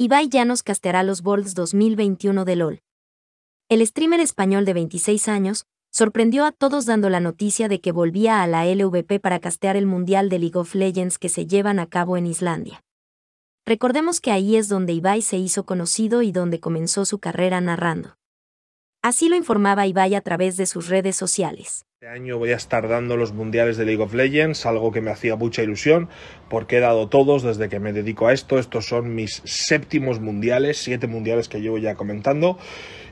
Ibai nos casteará los Bolts 2021 de LOL. El streamer español de 26 años sorprendió a todos dando la noticia de que volvía a la LVP para castear el Mundial de League of Legends que se llevan a cabo en Islandia. Recordemos que ahí es donde Ibai se hizo conocido y donde comenzó su carrera narrando. Así lo informaba Ibai a través de sus redes sociales. Este año voy a estar dando los mundiales de League of Legends, algo que me hacía mucha ilusión, porque he dado todos desde que me dedico a esto. Estos son mis séptimos mundiales, siete mundiales que llevo ya comentando.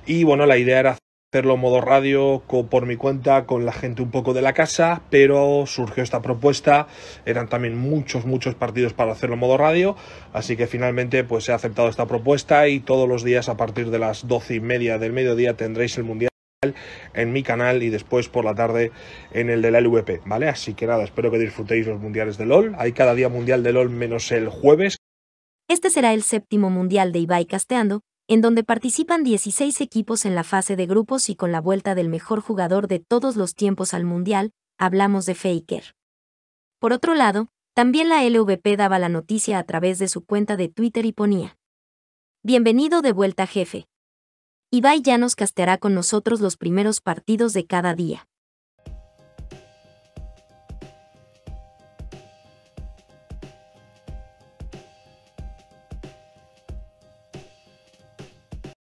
Y bueno, la idea era hacerlo modo radio por mi cuenta con la gente un poco de la casa, pero surgió esta propuesta, eran también muchos, muchos partidos para hacerlo modo radio, así que finalmente pues he aceptado esta propuesta y todos los días a partir de las doce y media del mediodía tendréis el Mundial en mi canal y después por la tarde en el de la LVP, ¿vale? Así que nada, espero que disfrutéis los mundiales de LOL. Hay cada día mundial de LOL menos el jueves. Este será el séptimo mundial de Ibai Casteando, en donde participan 16 equipos en la fase de grupos y con la vuelta del mejor jugador de todos los tiempos al Mundial, hablamos de Faker. Por otro lado, también la LVP daba la noticia a través de su cuenta de Twitter y ponía. Bienvenido de vuelta jefe. Ibai ya nos casteará con nosotros los primeros partidos de cada día.